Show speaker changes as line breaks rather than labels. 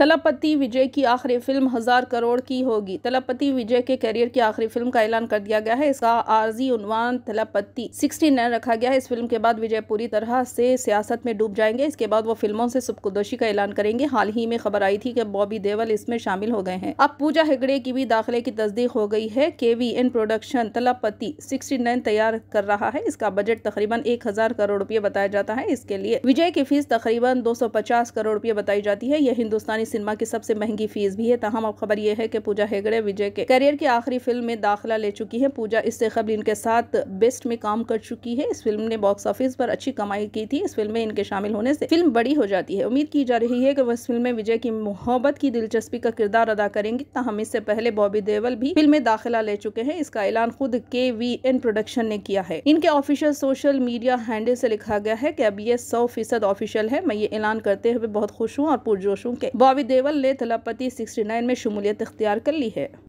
तलापति विजय की आखिरी फिल्म हज़ार करोड़ की होगी तलापति विजय के करियर की आखिरी फिल्म का ऐलान कर दिया गया है इसका आरजी उन्वान तलापति 69 रखा गया है इस फिल्म के बाद विजय पूरी तरह से सियासत में डूब जाएंगे इसके बाद वो फिल्मों से सुबकुदोशी का ऐलान करेंगे हाल ही में खबर आई थी कि बॉबी देवल इसमें शामिल हो गए हैं अब पूजा हेगड़े की भी दाखिले की तस्दीक हो गई है K V N production Thalapathy sixty तैयार कर रहा है इसका बजट तकरीबन एक करोड़ रुपये बताया जाता है इसके लिए विजय की फीस तकरीबन दो करोड़ रुपये बताई जाती है यह हिंदुस्तानी सिनेमा की सबसे महंगी फीस भी है तहम अब खबर यह है कि पूजा हेगड़े विजय के करियर की आखिरी फिल्म में दाखिला ले चुकी है पूजा इससे खबर इनके साथ बेस्ट में काम कर चुकी है इस फिल्म ने बॉक्स ऑफिस पर अच्छी कमाई की थी इस फिल्म में इनके शामिल होने से फिल्म बड़ी हो जाती है उम्मीद की जा रही है कि वह इस फिल्म में विजय की मोहब्बत की दिलचस्पी का किरदार अदा करेंगी तहम इससे पहले बॉबी देवल भी फिल्म में दाखिला ले चुके हैं इसका ऐलान खुद के वी एन प्रोडक्शन ने किया है इनके ऑफिशियल सोशल मीडिया हैंडल से लिखा गया है की अब ये सौ फीसद ऑफिशियल है मैं ये ऐलान करते हुए बहुत खुश हूँ और पुरजोश हूँ के बॉबी देवल ने सिक्सटी 69 में शमूलियत अख्तियार कर ली है